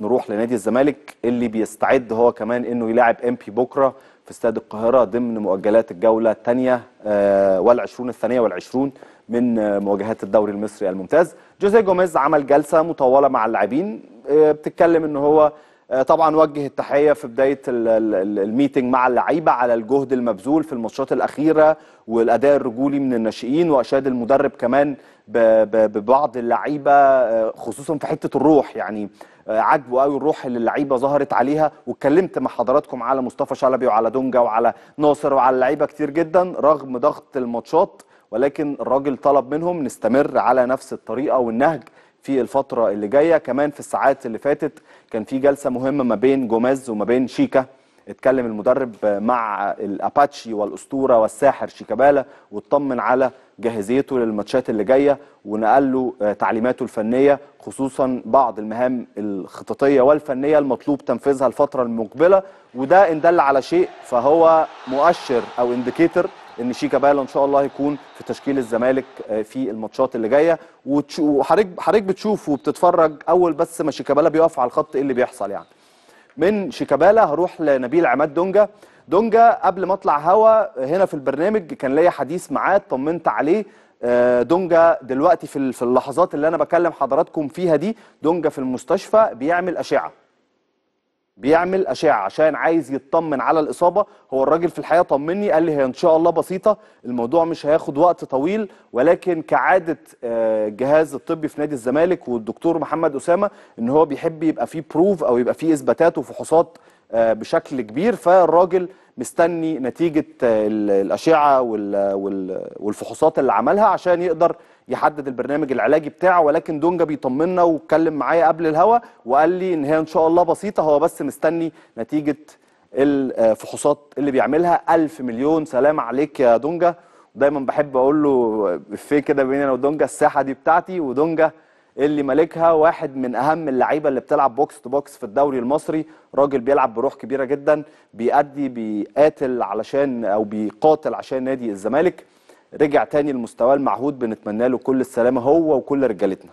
نروح لنادي الزمالك اللي بيستعد هو كمان انه يلاعب بي بكره في استاد القاهره ضمن مؤجلات الجوله الثانيه آه والعشرون الثانيه والعشرون من آه، مواجهات الدوري المصري الممتاز جوزيه جوميز عمل جلسه مطوله مع اللاعبين آه، بتتكلم ان هو آه، طبعا وجه التحيه في بدايه الميتنج مع اللعيبه على الجهد المبذول في الماتشات الاخيره والاداء الرجولي من الناشئين واشاد المدرب كمان ببعض اللعيبه آه، خصوصا في حته الروح يعني آه، عجبه قوي الروح اللي اللعيبه ظهرت عليها واتكلمت مع حضراتكم على مصطفى شلبي وعلى دونجا وعلى ناصر وعلى اللعيبه كتير جدا رغم ضغط الماتشات ولكن الراجل طلب منهم نستمر على نفس الطريقه والنهج في الفترة اللي جاية كمان في الساعات اللي فاتت كان في جلسة مهمة ما بين جوميز وما بين شيكا اتكلم المدرب مع الاباتشي والاسطوره والساحر شيكابالا واطمن على جاهزيته للماتشات اللي جايه ونقل له تعليماته الفنيه خصوصا بعض المهام الخططيه والفنيه المطلوب تنفيذها الفتره المقبله وده ان دل على شيء فهو مؤشر او انديكيتر ان شيكا بالا ان شاء الله يكون في تشكيل الزمالك آه، في الماتشات اللي جايه وحضرتك حضرتك بتشوف وبتتفرج اول بس ما شيكابالا بيقف على الخط ايه اللي بيحصل يعني من شيكابالا هروح لنبيل عماد دونجا دونجا قبل ما اطلع هوا هنا في البرنامج كان ليا حديث معاه طمنت عليه آه، دونجا دلوقتي في اللحظات اللي انا بكلم حضراتكم فيها دي دونجا في المستشفى بيعمل اشعه بيعمل اشعه عشان عايز يطمن على الاصابه هو الراجل في الحقيقه طمني قال لي هي ان شاء الله بسيطه الموضوع مش هياخد وقت طويل ولكن كعاده الجهاز آه، الطبي في نادي الزمالك والدكتور محمد اسامه ان هو بيحب يبقى فيه بروف او يبقى فيه اثباتات وفحوصات آه، بشكل كبير فالراجل مستني نتيجه آه، الاشعه والفحوصات اللي عملها عشان يقدر يحدد البرنامج العلاجي بتاعه ولكن دونجا بيطمنا واتكلم معايا قبل الهوا وقال لي ان هي ان شاء الله بسيطه هو بس مستني نتيجه الفحوصات اللي بيعملها ألف مليون سلام عليك يا دونجا دايما بحب اقول له في كده بيني انا ودونجا الساحه دي بتاعتي ودونجا اللي مالكها واحد من اهم اللعيبه اللي بتلعب بوكس تو بوكس في الدوري المصري راجل بيلعب بروح كبيره جدا بيأدي بيقاتل علشان او بيقاتل عشان نادي الزمالك رجع تاني لمستواه المعهود بنتمنى له كل السلامه هو وكل رجالتنا